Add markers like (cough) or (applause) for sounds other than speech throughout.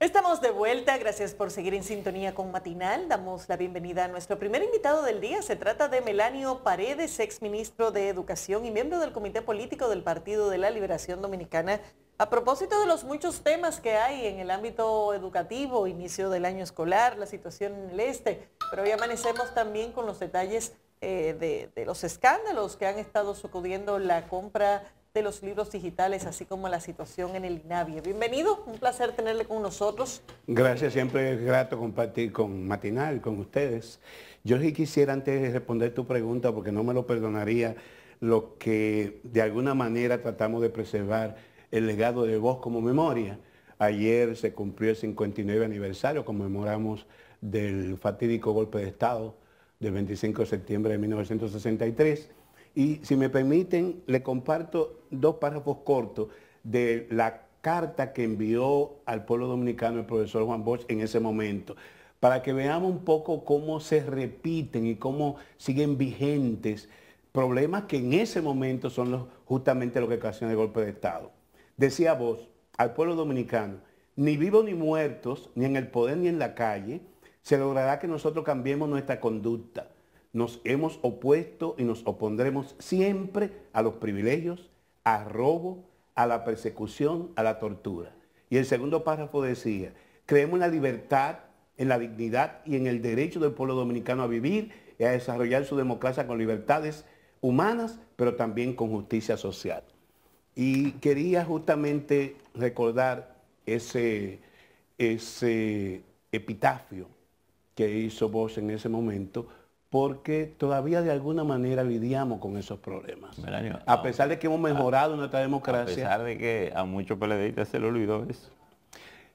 Estamos de vuelta, gracias por seguir en sintonía con Matinal. Damos la bienvenida a nuestro primer invitado del día. Se trata de Melanio Paredes, exministro de Educación y miembro del Comité Político del Partido de la Liberación Dominicana. A propósito de los muchos temas que hay en el ámbito educativo, inicio del año escolar, la situación en el este, pero hoy amanecemos también con los detalles eh, de, los escándalos que han estado sucudiendo la compra de los libros digitales, así como la situación en el INAVIE. Bienvenido, un placer tenerle con nosotros. Gracias, siempre es grato compartir con Matinal, con ustedes. Yo sí quisiera antes de responder tu pregunta, porque no me lo perdonaría, lo que de alguna manera tratamos de preservar el legado de vos como memoria. Ayer se cumplió el 59 aniversario, conmemoramos del fatídico golpe de Estado del 25 de septiembre de 1963 y si me permiten, le comparto dos párrafos cortos de la carta que envió al pueblo dominicano el profesor Juan Bosch en ese momento, para que veamos un poco cómo se repiten y cómo siguen vigentes problemas que en ese momento son justamente los que ocasionan el golpe de Estado. Decía Bosch al pueblo dominicano, ni vivos ni muertos, ni en el poder ni en la calle, se logrará que nosotros cambiemos nuestra conducta nos hemos opuesto y nos opondremos siempre a los privilegios, a robo, a la persecución, a la tortura. Y el segundo párrafo decía, creemos en la libertad, en la dignidad y en el derecho del pueblo dominicano a vivir y a desarrollar su democracia con libertades humanas, pero también con justicia social. Y quería justamente recordar ese, ese epitafio que hizo vos en ese momento, porque todavía de alguna manera lidiamos con esos problemas. a pesar de que hemos mejorado nuestra democracia. A pesar de que a muchos PLDistas se le olvidó eso.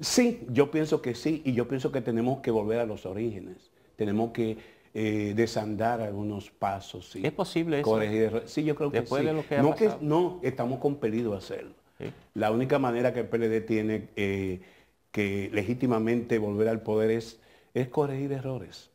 Sí, yo pienso que sí, y yo pienso que tenemos que volver a los orígenes. Tenemos que eh, desandar algunos pasos. Sí. ¿Es posible eso? Corregir, ¿eh? sí, yo creo que sí. que no, que, no, estamos compelidos a hacerlo. La única manera que el PLD tiene eh, que legítimamente volver al poder es corregir errores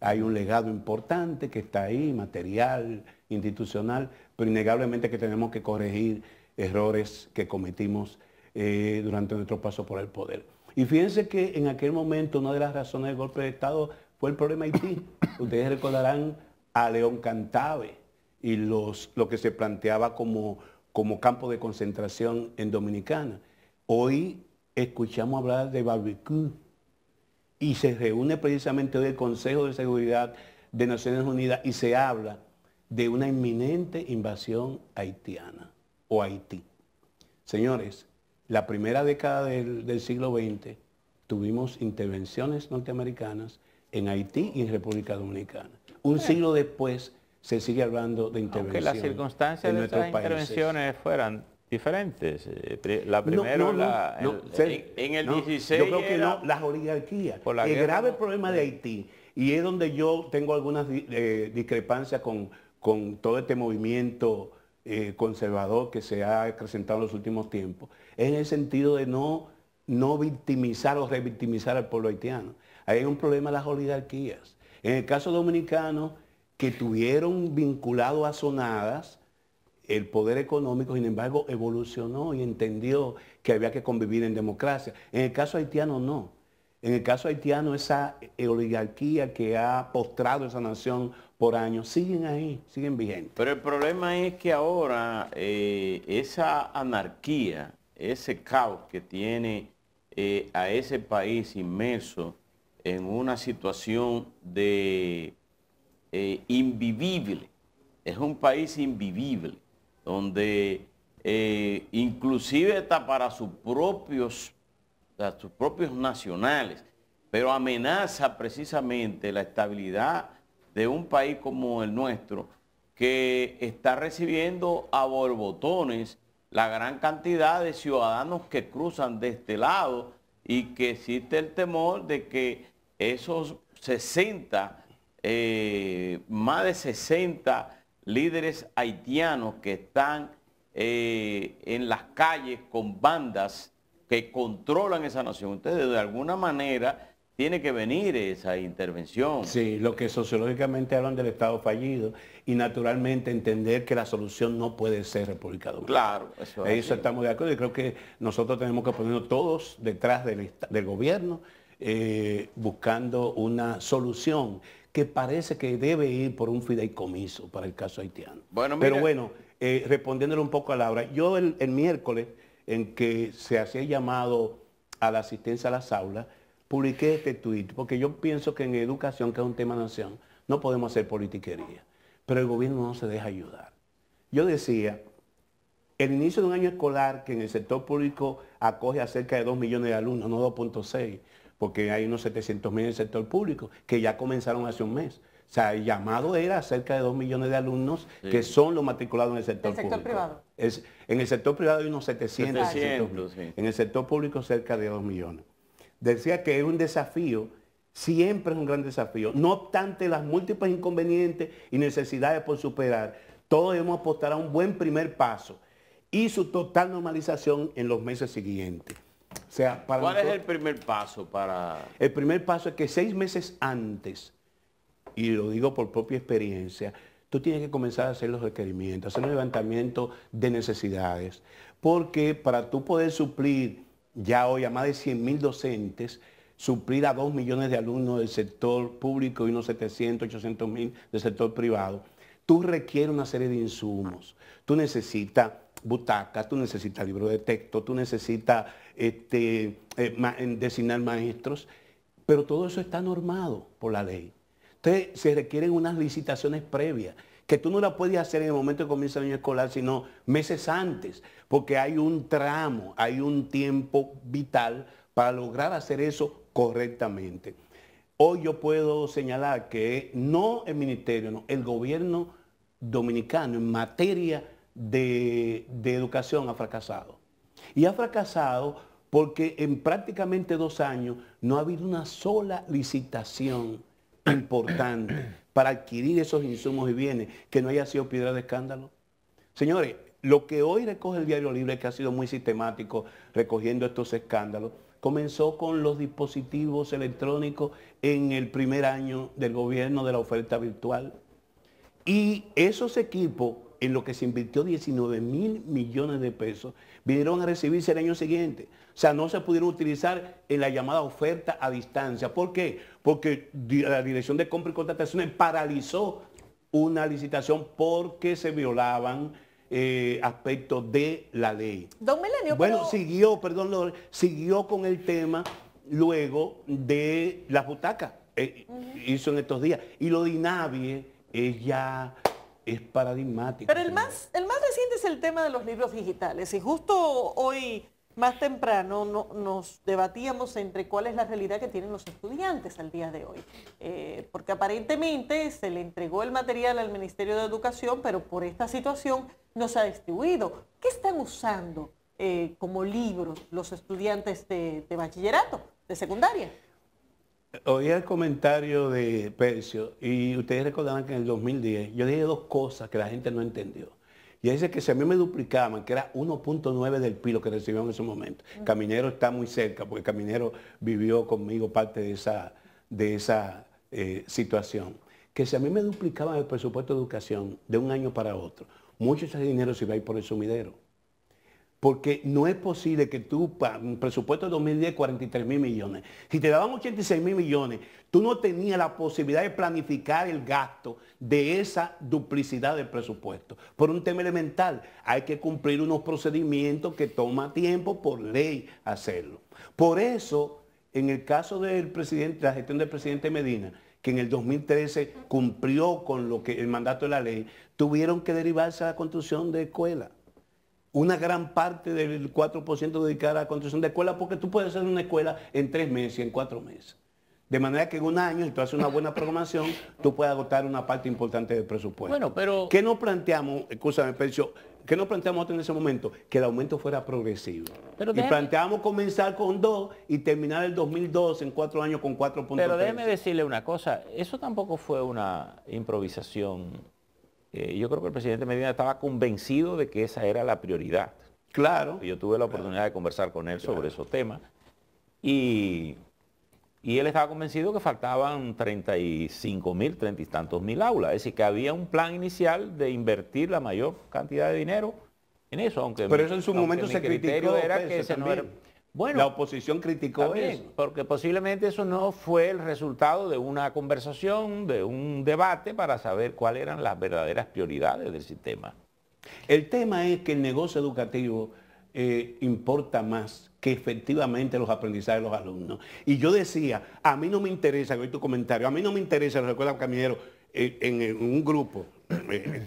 hay un legado importante que está ahí, material, institucional, pero innegablemente que tenemos que corregir errores que cometimos eh, durante nuestro paso por el poder. Y fíjense que en aquel momento una de las razones del golpe de Estado fue el problema Haití. (coughs) Ustedes recordarán a León Cantave y lo que se planteaba como, como campo de concentración en Dominicana. Hoy escuchamos hablar de barbecue y se reúne precisamente hoy el Consejo de Seguridad de Naciones Unidas y se habla de una inminente invasión haitiana o Haití. Señores, la primera década del, siglo XX tuvimos intervenciones norteamericanas en Haití y en República Dominicana. Un siglo después se sigue hablando de intervenciones. Que las circunstancias de, nuestras intervenciones fueran diferentes. Eh, la primera, en, el 16. Yo creo que no, las oligarquías. el grave problema de Haití, y es donde yo tengo algunas eh, discrepancias con, todo este movimiento eh, conservador que se ha acrecentado en los últimos tiempos, es en el sentido de no, no victimizar o revictimizar al pueblo haitiano. hay un problema de las oligarquías. En el caso dominicano, que tuvieron vinculado a Sonadas el poder económico, sin embargo, evolucionó y entendió que había que convivir en democracia. En el caso haitiano, no. En el caso haitiano, esa oligarquía que ha postrado esa nación por años, siguen ahí, siguen vigentes. Pero el problema es que ahora eh, esa anarquía, ese caos que tiene eh, a ese país inmerso en una situación de eh, invivible, es un país invivible donde eh, inclusive está para sus propios, sus propios nacionales, pero amenaza precisamente la estabilidad de un país como el nuestro, que está recibiendo a borbotones la gran cantidad de ciudadanos que cruzan de este lado y que existe el temor de que esos 60, eh, más de 60 líderes haitianos que están eh, en las calles con bandas que controlan esa nación. Ustedes de alguna manera tiene que venir esa intervención. Sí, lo que sociológicamente hablan del Estado fallido y naturalmente entender que la solución no puede ser República Claro, eso Eso estamos de acuerdo y creo que nosotros tenemos que ponernos todos detrás del, gobierno eh, buscando una solución que parece que debe ir por un fideicomiso para el caso haitiano. Pero bueno, eh, respondiéndole un poco a Laura, yo el, miércoles en que se hacía llamado a la asistencia a las aulas, publiqué este tuit, porque yo pienso que en educación, que es un tema nación, no podemos hacer politiquería, pero el gobierno no se deja ayudar. Yo decía, el inicio de un año escolar que en el sector público acoge a cerca de 2 millones de alumnos, no 2.6, porque hay unos 700 mil en el sector público que ya comenzaron hace un mes. O sea, el llamado era cerca de 2 millones de alumnos que son los matriculados en el sector, ¿El sector público. Privado? Es, en el sector privado hay unos 700. En el sector público cerca de 2 millones. Decía que es un desafío, siempre es un gran desafío. No obstante las múltiples inconvenientes y necesidades por superar, todos debemos apostar a un buen primer paso y su total normalización en los meses siguientes. ¿Cuál es el primer paso para...? El primer paso es que seis meses antes, y lo digo por propia experiencia, tú tienes que comenzar a hacer los requerimientos, hacer un levantamiento de necesidades, porque para tú poder suplir ya hoy a más de 100 mil docentes, suplir a 2 millones de alumnos del sector público y unos 700, 800 mil del sector privado, tú requieres una serie de insumos. Tú necesitas butacas, tú necesitas libro de texto, tú necesitas este, eh, designar maestros, pero todo eso está normado por la ley. Entonces se requieren unas licitaciones previas, que tú no la puedes hacer en el momento de comienza el año escolar, sino meses antes, porque hay un tramo, hay un tiempo vital para lograr hacer eso correctamente. Hoy yo puedo señalar que no el ministerio, no, el gobierno dominicano en materia de educación ha fracasado. Y ha fracasado porque en prácticamente dos años no ha habido una sola licitación importante para adquirir esos insumos y bienes que no haya sido piedra de escándalo. Señores, lo que hoy recoge el Diario Libre, que ha sido muy sistemático recogiendo estos escándalos, comenzó con los dispositivos electrónicos en el primer año del gobierno de la oferta virtual. Y esos equipos en lo que se invirtió 19 mil millones de pesos, vinieron a recibirse el año siguiente. O sea, no se pudieron utilizar en la llamada oferta a distancia. ¿Por qué? Porque la Dirección de Compra y Contrataciones paralizó una licitación porque se violaban eh, aspectos de la ley. Don bueno, siguió, perdón, siguió con el tema luego de las butacas. Eh, hizo en estos días. Y lo de Inavie es es paradigmático. Pero el más, el más reciente es el tema de los libros digitales. Y justo hoy, más temprano, nos debatíamos entre cuál es la realidad que tienen los estudiantes al día de hoy. Eh, porque aparentemente se le entregó el material al Ministerio de Educación, pero por esta situación no se ha distribuido. ¿Qué están usando eh, como libros los estudiantes de bachillerato, de secundaria? Oí el comentario de Percio y ustedes recordaban que en el 2010 yo dije dos cosas que la gente no entendió. Y dice que si a mí me duplicaban, que era 1.9 del pilo que recibió en ese momento. Caminero está muy cerca, porque Caminero vivió conmigo parte de esa, de esa eh, situación. Que si a mí me duplicaban el presupuesto de educación de un año para otro, mucho de ese dinero se iba a ir por el sumidero. Porque no es posible que tú, un presupuesto de 2010, 43 mil millones. Si te daban 86 mil millones, tú no tenías la posibilidad de planificar el gasto de esa duplicidad del presupuesto. Por un tema elemental, hay que cumplir unos procedimientos que toma tiempo por ley hacerlo. Por eso, en el caso de la gestión del presidente Medina, que en el 2013 cumplió con lo que el mandato de la ley, tuvieron que derivarse a la construcción de escuelas una gran parte del 4% dedicada a la construcción de escuelas, porque tú puedes hacer una escuela en tres meses, y en cuatro meses. De manera que en un año, si tú haces una buena programación, tú puedes agotar una parte importante del presupuesto. pero... ¿Qué nos planteamos, escúchame, Percio, qué nos planteamos en ese momento? Que el aumento fuera progresivo. Pero Y planteamos comenzar con dos y terminar el 2002 en cuatro años con 4.3. Pero déjeme decirle una cosa, eso tampoco fue una improvisación eh, yo creo que el presidente Medina estaba convencido de que esa era la prioridad. Claro. Yo tuve la oportunidad de conversar con él sobre esos temas y, él estaba convencido que faltaban 35 mil, treinta y tantos mil aulas. Es decir, que había un plan inicial de invertir la mayor cantidad de dinero en eso. Aunque Pero eso en su momento se criticó. Era pues, que se no era, la oposición criticó eso. Porque posiblemente eso no fue el resultado de una conversación, de un debate para saber cuáles eran las verdaderas prioridades del sistema. El tema es que el negocio educativo eh, importa más que efectivamente los aprendizajes de los alumnos. Y yo decía, a mí no me interesa, que tu comentario, a mí no me interesa, lo recuerda un eh, en, en, un grupo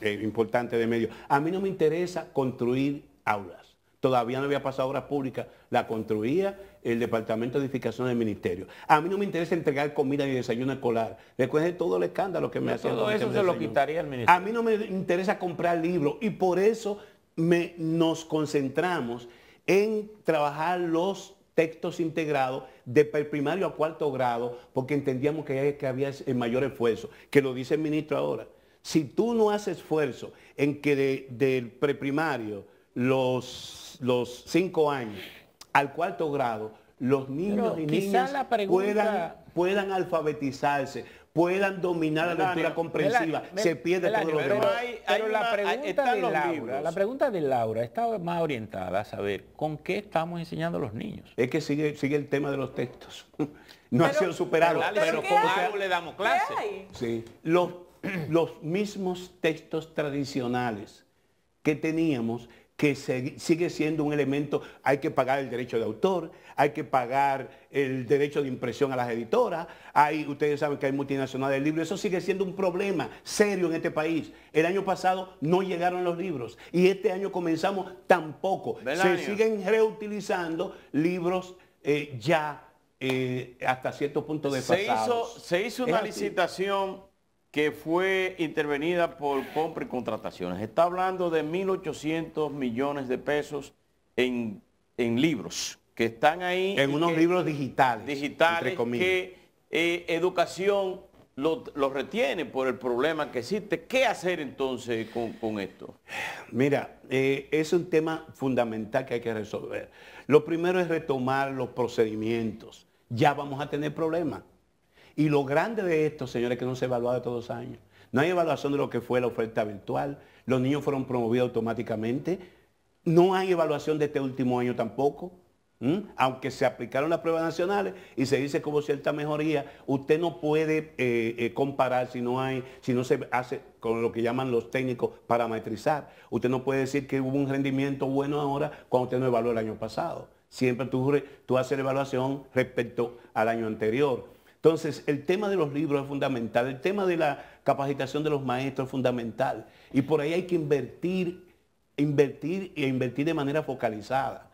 eh, importante de medios, a mí no me interesa construir aulas todavía no había pasado obra pública, la construía el Departamento de Edificación del Ministerio. A mí no me interesa entregar comida ni desayuno escolar. de todo el escándalo que me hacía. Todo eso se lo quitaría el ministerio. A mí no me interesa comprar libros y por eso nos concentramos en trabajar los textos integrados de primario a cuarto grado, porque entendíamos que, había el mayor esfuerzo, que lo dice el ministro ahora. Si tú no haces esfuerzo en que del preprimario, los, cinco años al cuarto grado, los niños y niñas puedan, alfabetizarse, puedan dominar la lectura comprensiva, se pierde todos todo Pero, la, pregunta de Laura, la pregunta de Laura está más orientada a saber con qué estamos enseñando a los niños. Es que sigue, sigue el tema de los textos. (laughs) No ha sido superado. Pero, ¿con le damos clase? Los, (clears throat) los mismos textos tradicionales que teníamos que sigue siendo un elemento, hay que pagar el derecho de autor, hay que pagar el derecho de impresión a las editoras, hay, ustedes saben que hay multinacionales de libros, eso sigue siendo un problema serio en este país. El año pasado no llegaron los libros y este año comenzamos tampoco. Se siguen reutilizando libros eh, ya eh, hasta cierto punto de se se hizo una licitación que fue intervenida por compra y contrataciones. Está hablando de 1.800 millones de pesos en, libros que están ahí. En unos libros digitales. Digitales que eh, educación los retiene por el problema que existe. ¿Qué hacer entonces con, esto? Mira, eh, es un tema fundamental que hay que resolver. Lo primero es retomar los procedimientos. Ya vamos a tener problemas. Y lo grande de esto, señores, que no se de todos los años. No hay evaluación de lo que fue la oferta virtual. Los niños fueron promovidos automáticamente. No hay evaluación de este último año tampoco. Aunque se aplicaron las pruebas nacionales y se dice como cierta mejoría, usted no puede eh, eh, comparar si no hay, si no se hace con lo que llaman los técnicos para parametrizar. Usted no puede decir que hubo un rendimiento bueno ahora cuando usted no evaluó el año pasado. Siempre tú, tú haces la evaluación respecto al año anterior. Entonces, el tema de los libros es fundamental, el tema de la capacitación de los maestros es fundamental. Y por ahí hay que invertir, invertir e invertir de manera focalizada.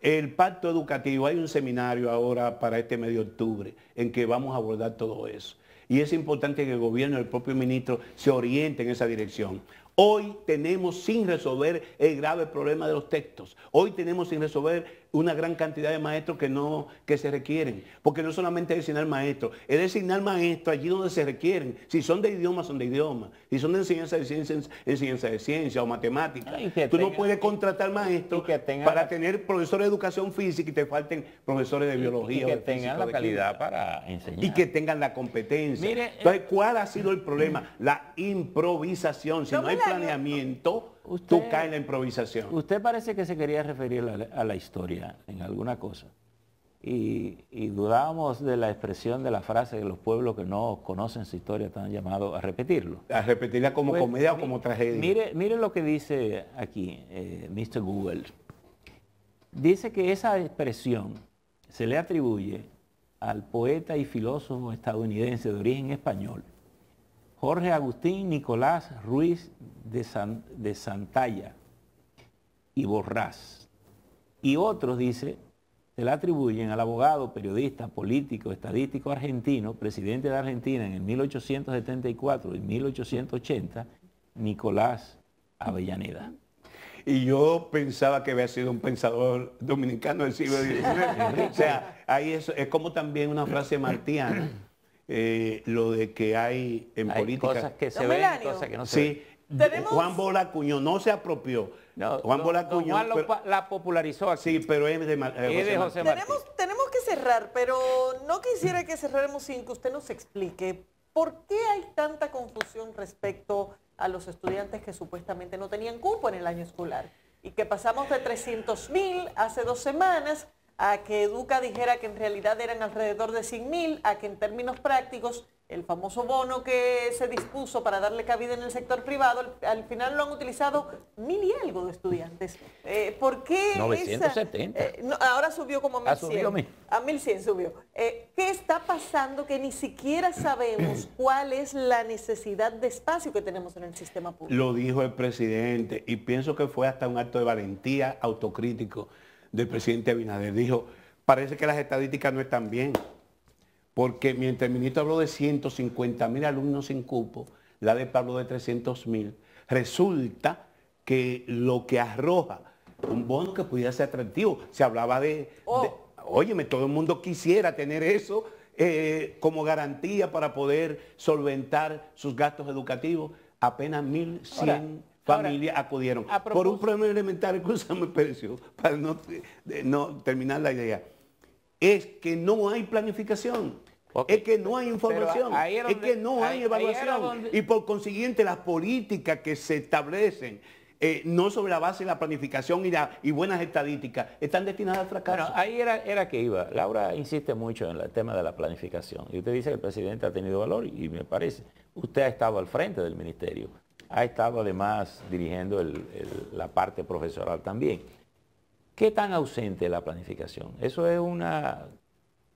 El pacto educativo, hay un seminario ahora para este medio de octubre en que vamos a abordar todo eso. Y es importante que el gobierno, el propio ministro, se oriente en esa dirección. Hoy tenemos sin resolver el grave problema de los textos. Hoy tenemos sin resolver una gran cantidad de maestros que, no, que se requieren. Porque no solamente es designar maestros, es designar maestros allí donde se requieren. Si son de idioma, son de idioma. Si son de enseñanza de ciencia, enseñanza de ciencia o matemática. Tú no puedes contratar maestros para tener profesores de educación física y te falten profesores de biología. que tengan la calidad para enseñar. Y que tengan la competencia. Entonces, ¿cuál ha eh, sido el problema? (clears throat) La improvisación. Si planeamiento, tú caes en la improvisación. Usted parece que se quería referir a la, historia en alguna cosa. Y, dudábamos de la expresión de la frase de los pueblos que no conocen su historia están llamados a repetirlo. A repetirla como pues, comedia o como tragedia. Mire, lo que dice aquí eh, Mr. Google. Dice que esa expresión se le atribuye al poeta y filósofo estadounidense de origen español, Jorge Agustín Nicolás Ruiz de, Santalla y Borrás. Y otros, dice, se la atribuyen al abogado, periodista, político, estadístico argentino, presidente de Argentina en el 1874 y 1880, Nicolás Avellaneda. Y yo pensaba que había sido un pensador dominicano del siglo XIX. o sea, ahí es como también una frase martiana eh, lo de que hay en hay política. Cosas que se ven, no se sí. ¿Tenemos? Juan Bolacuño no se apropió. Juan Bola Cuño... la popularizó aquí. Sí, pero es de, eh, José Manuel? Tenemos, tenemos que cerrar, pero no quisiera que cerráramos sin que usted nos explique por qué hay tanta confusión respecto a los estudiantes que supuestamente no tenían cupo en el año escolar y que pasamos de 300 mil hace dos semanas a que Educa dijera que en realidad eran alrededor de 100 mil, a que en términos prácticos el famoso bono que se dispuso para darle cabida en el sector privado, al final lo han utilizado mil y algo de estudiantes. Eh, ¿Por qué? 970. Eh, ahora subió como ah, a 1100. A 1100 subió. Eh, ¿Qué está pasando que ni siquiera sabemos (clears throat) cuál es la necesidad de espacio que tenemos en el sistema público? Lo dijo el presidente y pienso que fue hasta un acto de valentía autocrítico del presidente Abinader. Dijo, parece que las estadísticas no están bien, porque mientras el ministro habló de 150 mil alumnos sin cupo, la de Pablo de 300 mil, resulta que lo que arroja un bono que pudiera ser atractivo, se hablaba de, oh. óyeme, todo el mundo quisiera tener eso eh, como garantía para poder solventar sus gastos educativos, apenas 1.100 familia acudieron. Por un problema elemental (laughs) cosa me pareció, para no, terminar la idea, es que no hay planificación. Es que no hay información, es que no hay evaluación. Y por consiguiente las políticas que se establecen, eh, no sobre la base de la planificación y, y buenas estadísticas, están destinadas al fracaso. ahí era, era que iba. Laura insiste mucho en el tema de la planificación. Y usted dice que el presidente ha tenido valor y me parece. Usted ha estado al frente del ministerio ha estado además dirigiendo la parte profesoral también. ¿Qué tan ausente la planificación? Eso es una...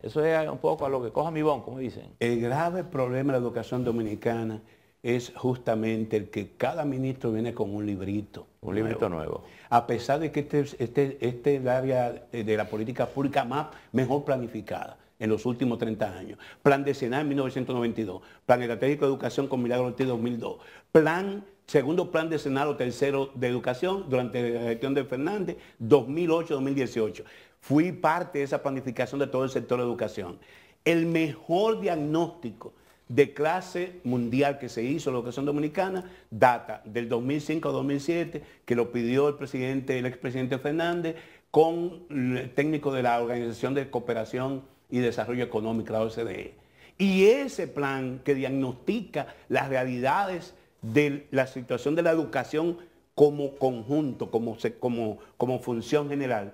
Eso es un poco a lo que coja mi bon, como dicen. El grave problema de la educación dominicana es justamente el que cada ministro viene con un librito. Un librito nuevo. A pesar de que este es este, este área de la política pública más mejor planificada en los últimos 30 años. Plan de en 1992, Plan Estratégico de Educación con Milagro de 2002, Plan, segundo plan de o tercero de educación durante la gestión de Fernández 2008-2018. Fui parte de esa planificación de todo el sector de educación. El mejor diagnóstico de clase mundial que se hizo en la educación dominicana data del 2005 2007, que lo pidió el presidente, el expresidente Fernández, con el técnico de la Organización de Cooperación y Desarrollo Económico, la OCDE. Y ese plan que diagnostica las realidades de la situación de la educación como conjunto, como, como, como función general,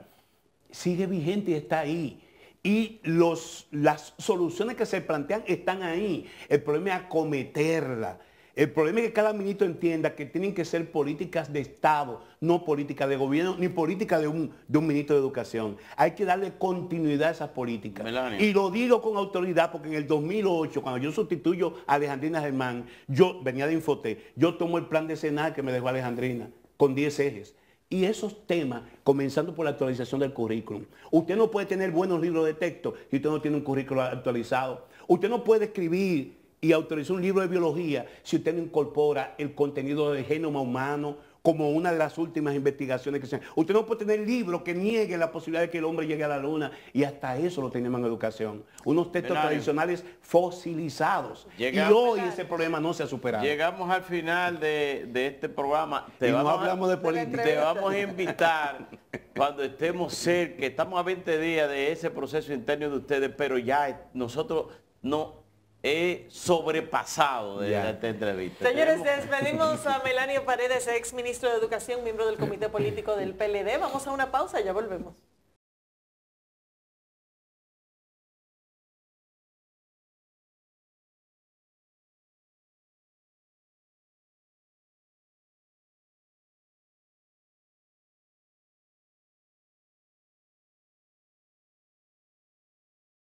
sigue vigente y está ahí. Y los, las soluciones que se plantean están ahí. El problema es acometerla el problema es que cada ministro entienda que tienen que ser políticas de Estado, no políticas de gobierno, ni política de un, ministro de Educación. Hay que darle continuidad a esas políticas. Y lo digo con autoridad porque en el 2008, cuando yo sustituyo a Alejandrina Germán, yo venía de Infotec, yo tomo el plan de Senado que me dejó Alejandrina, con 10 ejes. Y esos temas, comenzando por la actualización del currículum. Usted no puede tener buenos libros de texto si usted no tiene un currículum actualizado. Usted no puede escribir y autorizó un libro de biología si usted no incorpora el contenido del genoma humano como una de las últimas investigaciones que se han. Usted no puede tener libros que niegue la posibilidad de que el hombre llegue a la luna y hasta eso lo tenemos en educación. Unos textos tradicionales fosilizados. y hoy ese problema no se ha superado. Llegamos al final de, este programa. y no hablamos de política. Te vamos a invitar cuando estemos cerca, estamos a 20 días de ese proceso interno de ustedes, pero ya nosotros no he sobrepasado de esta entrevista. Señores, despedimos a (laughs) Melanio Paredes, ex ministro de Educación, miembro del Comité Político del PLD. Vamos a una pausa, ya volvemos.